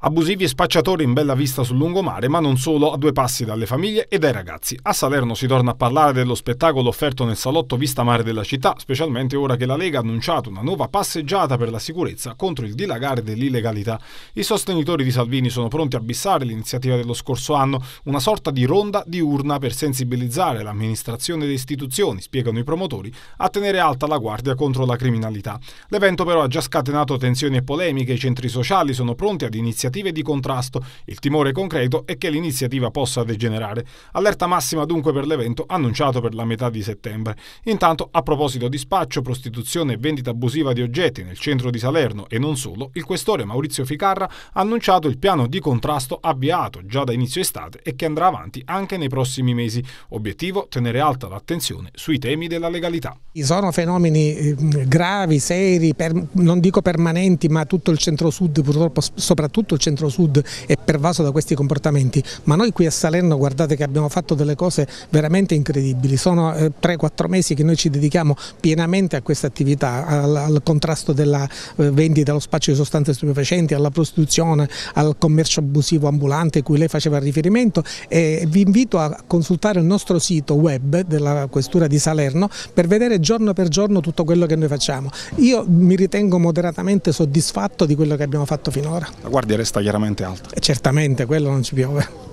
Abusivi e spacciatori in bella vista sul lungomare, ma non solo, a due passi dalle famiglie e dai ragazzi. A Salerno si torna a parlare dello spettacolo offerto nel salotto Vista Mare della città, specialmente ora che la Lega ha annunciato una nuova passeggiata per la sicurezza contro il dilagare dell'illegalità. I sostenitori di Salvini sono pronti a bissare l'iniziativa dello scorso anno, una sorta di ronda diurna per sensibilizzare l'amministrazione e le istituzioni, spiegano i promotori, a tenere alta la guardia contro la criminalità. L'evento però ha già scatenato tensioni e polemiche, i centri sociali sono pronti ad iniziare iniziative di contrasto. Il timore concreto è che l'iniziativa possa degenerare. Allerta massima dunque per l'evento annunciato per la metà di settembre. Intanto, a proposito di spaccio, prostituzione e vendita abusiva di oggetti nel centro di Salerno e non solo, il questore Maurizio Ficarra ha annunciato il piano di contrasto avviato già da inizio estate e che andrà avanti anche nei prossimi mesi. Obiettivo tenere alta l'attenzione sui temi della legalità. Sono fenomeni ehm, gravi, seri, per, non dico permanenti, ma tutto il centro-sud purtroppo soprattutto il centro-sud è pervaso da questi comportamenti, ma noi qui a Salerno guardate che abbiamo fatto delle cose veramente incredibili, sono 3-4 eh, mesi che noi ci dedichiamo pienamente a questa attività, al, al contrasto della eh, vendita, allo spaccio di sostanze stupefacenti, alla prostituzione, al commercio abusivo ambulante cui lei faceva riferimento e vi invito a consultare il nostro sito web della Questura di Salerno per vedere giorno per giorno tutto quello che noi facciamo. Io mi ritengo moderatamente soddisfatto di quello che abbiamo fatto finora. La Guardia resta chiaramente alta. certamente, quello non ci piove.